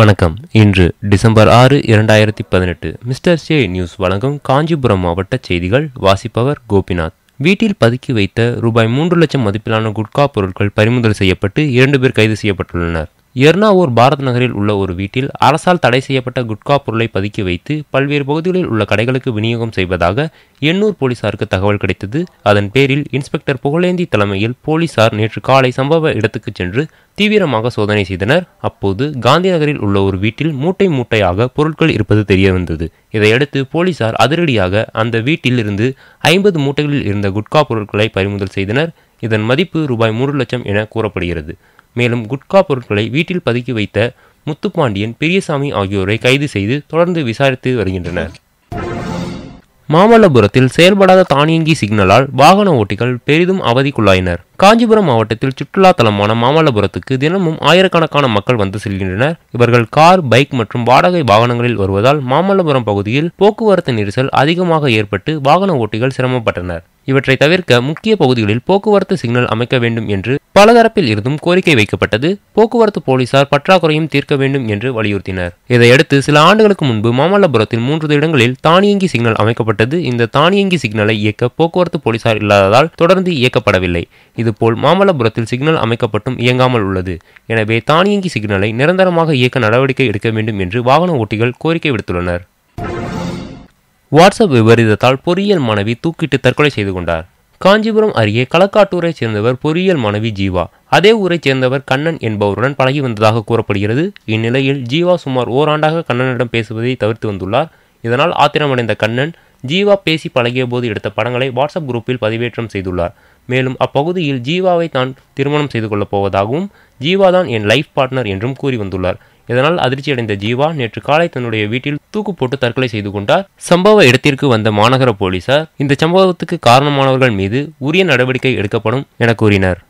வணக்கம் இன்று டிசம்பர் ஆறு இரண்டாயிரத்தி பதினெட்டு மிஸ்டர் சே நியூஸ் வழங்கும் காஞ்சிபுரம் மாவட்ட செய்திகள் வாசிப்பவர் கோபிநாத் வீட்டில் பதுக்கி வைத்த ரூபாய் மூன்று லட்சம் மதிப்பிலான குட்கா பொருட்கள் பறிமுதல் செய்யப்பட்டு இரண்டு பேர் கைது செய்யப்பட்டுள்ளனர் எர்னாவூர் பாரத் நகரில் உள்ள ஒரு வீட்டில் அரசால் தடை செய்யப்பட்ட குட்கா பொருளை பதுக்கி வைத்து பல்வேறு பகுதிகளில் உள்ள கடைகளுக்கு விநியோகம் செய்வதாக எண்ணூர் போலீசாருக்கு தகவல் கிடைத்தது அதன் பேரில் இன்ஸ்பெக்டர் புகழேந்தி தலைமையில் போலீசார் நேற்று காலை சம்பவ இடத்துக்கு சென்று தீவிரமாக சோதனை செய்தனர் அப்போது காந்தி நகரில் உள்ள ஒரு வீட்டில் மூட்டை மூட்டையாக பொருட்கள் இருப்பது தெரிய வந்தது இதையடுத்து போலீசார் அதிரடியாக அந்த வீட்டில் இருந்து ஐம்பது மூட்டைகளில் இருந்த குட்கா பொருட்களை பறிமுதல் செய்தனர் இதன் மதிப்பு ரூபாய் மூன்று லட்சம் என கூறப்படுகிறது மேலும் குட்கா பொருட்களை வீட்டில் பதுக்கி வைத்த முத்துப்பாண்டியன் பெரியசாமி ஆகியோரை கைது செய்து தொடர்ந்து விசாரித்து வருகின்றனர் மாமல்லபுரத்தில் செயல்படாத தானியங்கி சிக்னலால் வாகன ஓட்டிகள் பெரிதும் அவதிக்குள்ளாயினர் காஞ்சிபுரம் மாவட்டத்தில் சுற்றுலா தலமான மாமல்லபுரத்துக்கு தினமும் ஆயிரக்கணக்கான மக்கள் வந்து செல்கின்றனர் இவர்கள் கார் பைக் மற்றும் வாடகை வாகனங்களில் வருவதால் மாமல்லபுரம் பகுதியில் போக்குவரத்து நெரிசல் அதிகமாக ஏற்பட்டு வாகன ஓட்டிகள் சிரமப்பட்டனர் இவற்றை தவிர்க்க முக்கிய பகுதிகளில் போக்குவரத்து சிக்னல் அமைக்க வேண்டும் என்று பலதரப்பில் இருந்தும் கோரிக்கை வைக்கப்பட்டது போக்குவரத்து போலீசார் பற்றாக்குறையும் தீர்க்க வேண்டும் என்று வலியுறுத்தினர் இதையடுத்து சில ஆண்டுகளுக்கு முன்பு மாமல்லபுரத்தில் மூன்று இடங்களில் தானியங்கி சிக்னல் அமைக்கப்பட்டது இந்த தானியங்கி சிக்னலை இயக்க போக்குவரத்து போலீசார் இல்லாததால் தொடர்ந்து இயக்கப்படவில்லை இதுபோல் மாமல்லபுரத்தில் சிக்னல் அமைக்கப்பட்டும் இயங்காமல் உள்ளது எனவே தானியங்கி சிக்னலை நிரந்தரமாக இயக்க நடவடிக்கை எடுக்க வேண்டும் என்று வாகன ஓட்டிகள் கோரிக்கை விடுத்துள்ளனர் வாட்ஸ்அப் விபரீதத்தால் பொறியியல் மாணவி தூக்கிட்டு தற்கொலை செய்து கொண்டார் காஞ்சிபுரம் அருகே களக்காட்டூரை சேர்ந்தவர் பொறியியல் மாணவி ஜீவா அதே ஊரைச் சேர்ந்தவர் கண்ணன் என்பவருடன் பழகி வந்ததாக கூறப்படுகிறது இந்நிலையில் ஜீவா சுமார் ஓராண்டாக கண்ணனிடம் பேசுவதை தவிர்த்து வந்துள்ளார் இதனால் ஆத்திரமடைந்த கண்ணன் ஜீவா பேசி பழகிய போது எடுத்த படங்களை வாட்ஸ்அப் குரூப்பில் பதிவேற்றம் செய்துள்ளார் மேலும் அப்பகுதியில் ஜீவாவை தான் திருமணம் செய்து கொள்ளப் போவதாகவும் ஜீவா தான் என் லைஃப் பார்ட்னர் என்றும் கூறி வந்துள்ளார் இதனால் அதிர்ச்சி அடைந்த ஜீவா நேற்று காலை தன்னுடைய வீட்டில் தூக்கு போட்டு தற்கொலை செய்து கொண்டார் சம்பவ இடத்திற்கு வந்த மாநகர போலீசார் இந்த சம்பவத்துக்கு காரணமானவர்கள் மீது உரிய நடவடிக்கை எடுக்கப்படும் என கூறினர்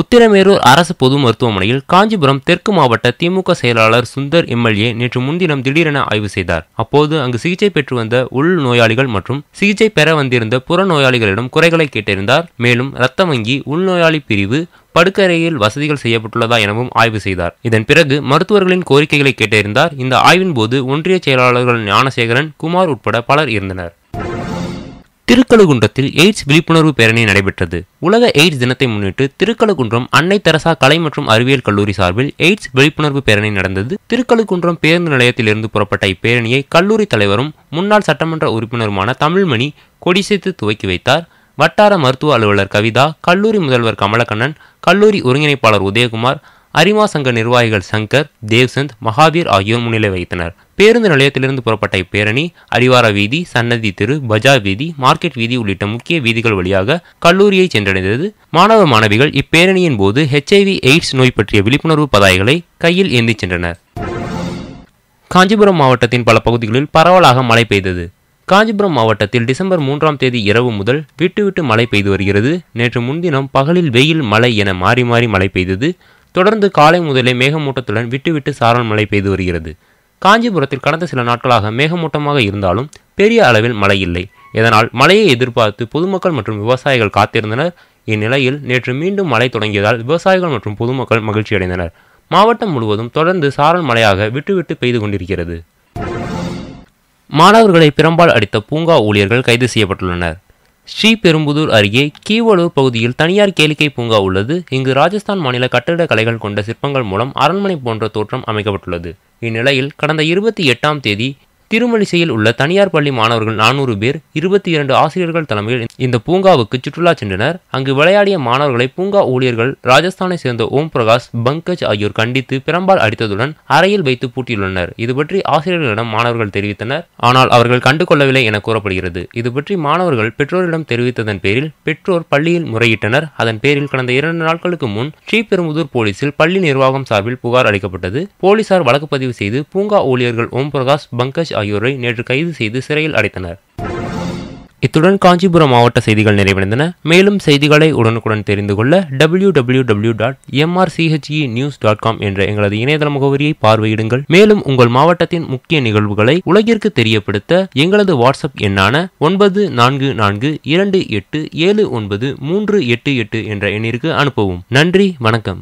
உத்திரமேரூர் அரசு பொது மருத்துவமனையில் காஞ்சிபுரம் தெற்கு மாவட்ட திமுக செயலாளர் சுந்தர் எம்எல்ஏ நேற்று முன்தினம் திடீரென ஆய்வு செய்தார் அப்போது அங்கு சிகிச்சை பெற்று வந்த உள் நோயாளிகள் மற்றும் சிகிச்சை பெற வந்திருந்த புற நோயாளிகளிடம் குறைகளை கேட்டிருந்தார் மேலும் இரத்த வங்கி உள்நோயாளி பிரிவு படுக்கறையில் வசதிகள் செய்யப்பட்டுள்ளதா எனவும் ஆய்வு செய்தார் இதன் பிறகு மருத்துவர்களின் கோரிக்கைகளை கேட்டிருந்தார் இந்த ஆய்வின் போது ஒன்றிய செயலாளர்கள் ஞானசேகரன் குமார் உட்பட பலர் இருந்தனர் திருக்கழுகுன்றத்தில் எய்ட்ஸ் விழிப்புணர்வு பேரணி நடைபெற்றது உலக எய்ட்ஸ் தினத்தை முன்னிட்டு திருக்கழுகுன்றம் அன்னை தெரசா கலை மற்றும் அறிவியல் கல்லூரி சார்பில் எய்ட்ஸ் விழிப்புணர்வு பேரணி நடந்தது திருக்கழுகுன்றம் பேருந்து நிலையத்திலிருந்து புறப்பட்ட இப்பேரணியை கல்லூரி தலைவரும் முன்னாள் சட்டமன்ற உறுப்பினருமான தமிழ்மணி கொடிசைத்து துவக்கி வைத்தார் வட்டார மருத்துவ அலுவலர் கவிதா கல்லூரி முதல்வர் கமலக்கண்ணன் கல்லூரி ஒருங்கிணைப்பாளர் உதயகுமார் அரிமா சங்க நிர்வாகிகள் சங்கர் தேவ்சந்த் மகாவீர் ஆகியோர் முன்னிலை வைத்தனர் பேருந்து நிலையத்திலிருந்து புறப்பட்ட இப்பேரணி அரிவார வீதி சன்னதி திரு பஜா வீதி மார்க்கெட் வீதி உள்ளிட்ட முக்கிய வீதிகள் வழியாக கல்லூரியை சென்றடைந்தது மாணவ மாணவிகள் இப்பேரணியின் போது ஹெச்ஐவி எய்ட்ஸ் நோய் பற்றிய விழிப்புணர்வு பதாகைகளை கையில் ஏந்தி சென்றனர் காஞ்சிபுரம் மாவட்டத்தின் பல பகுதிகளில் பரவலாக மழை பெய்தது காஞ்சிபுரம் மாவட்டத்தில் டிசம்பர் மூன்றாம் தேதி இரவு முதல் விட்டுவிட்டு மழை பெய்து வருகிறது நேற்று முன்தினம் பகலில் வெயில் மழை என மாறி மாறி மழை பெய்தது தொடர்ந்து காலை முதலே மேகமூட்டத்துடன் விட்டுவிட்டு சாரல் மழை பெய்து வருகிறது காஞ்சிபுரத்தில் கடந்த சில நாட்களாக மேகமூட்டமாக இருந்தாலும் பெரிய அளவில் மழை இல்லை இதனால் மழையை எதிர்பார்த்து பொதுமக்கள் மற்றும் விவசாயிகள் காத்திருந்தனர் இந்நிலையில் நேற்று மீண்டும் மழை தொடங்கியதால் விவசாயிகள் மற்றும் பொதுமக்கள் மகிழ்ச்சியடைந்தனர் மாவட்டம் முழுவதும் தொடர்ந்து சாரல் மழையாக விட்டுவிட்டு பெய்து கொண்டிருக்கிறது மாணவர்களை பிறம்பால் அடித்த பூங்கா ஊழியர்கள் கைது செய்யப்பட்டுள்ளனர் ஸ்ரீபெரும்புதூர் அருகே கீவளூர் பகுதியில் தனியார் கேளிக்கை பூங்கா உள்ளது இங்கு ராஜஸ்தான் மாநில கட்டடக் கலைகள் கொண்ட சிற்பங்கள் மூலம் அரண்மனை போன்ற தோற்றம் அமைக்கப்பட்டுள்ளது இந்நிலையில் கடந்த இருபத்தி எட்டாம் தேதி திருமலிசையில் உள்ள தனியார் பள்ளி மாணவர்கள் நானூறு பேர் இருபத்தி இரண்டு ஆசிரியர்கள் தலைமையில் இந்த பூங்காவுக்கு சுற்றுலா சென்றனர் அங்கு விளையாடிய மாணவர்களை பூங்கா ஊழியர்கள் ராஜஸ்தானை சேர்ந்த ஓம் பிரகாஷ் பங்கஜ் ஆகியோர் கண்டித்து பிரம்பால் அடித்ததுடன் அறையில் வைத்து பூட்டியுள்ளனர் இது பற்றி ஆசிரியர்களிடம் மாணவர்கள் தெரிவித்தனர் ஆனால் அவர்கள் கண்டுகொள்ளவில்லை என கூறப்படுகிறது இது பற்றி மாணவர்கள் பெற்றோரிடம் தெரிவித்ததன் பேரில் பெற்றோர் பள்ளியில் முறையிட்டனர் அதன் பேரில் கடந்த இரண்டு நாட்களுக்கு முன் ஸ்ரீபெரும்புதூர் போலீசில் பள்ளி நிர்வாகம் சார்பில் புகார் அளிக்கப்பட்டது போலீசார் வழக்கு பதிவு செய்து பூங்கா ஊழியர்கள் ஓம் பிரகாஷ் பங்கஜ் ஆகியோரை நேற்று கைது செய்து சிறையில் அடைத்தனர் இத்துடன் காஞ்சிபுரம் மாவட்ட செய்திகள் நிறைவடைந்தன மேலும் செய்திகளை உடனுக்குடன் தெரிந்து கொள்ள W W W dot MRCHE news dot com என்ற எங்களது இணையதள முகவரியை பார்வையிடுங்கள் மேலும் உங்கள் மாவட்டத்தின் முக்கிய நிகழ்வுகளை உலகிற்கு தெரியப்படுத்த எங்களது வாட்ஸ்அப் எண்ணான ஒன்பது நான்கு நான்கு இரண்டு எட்டு ஏழு ஒன்பது மூன்று எட்டு எட்டு என்ற எண்ணிற்கு அனுப்பவும் நன்றி வணக்கம்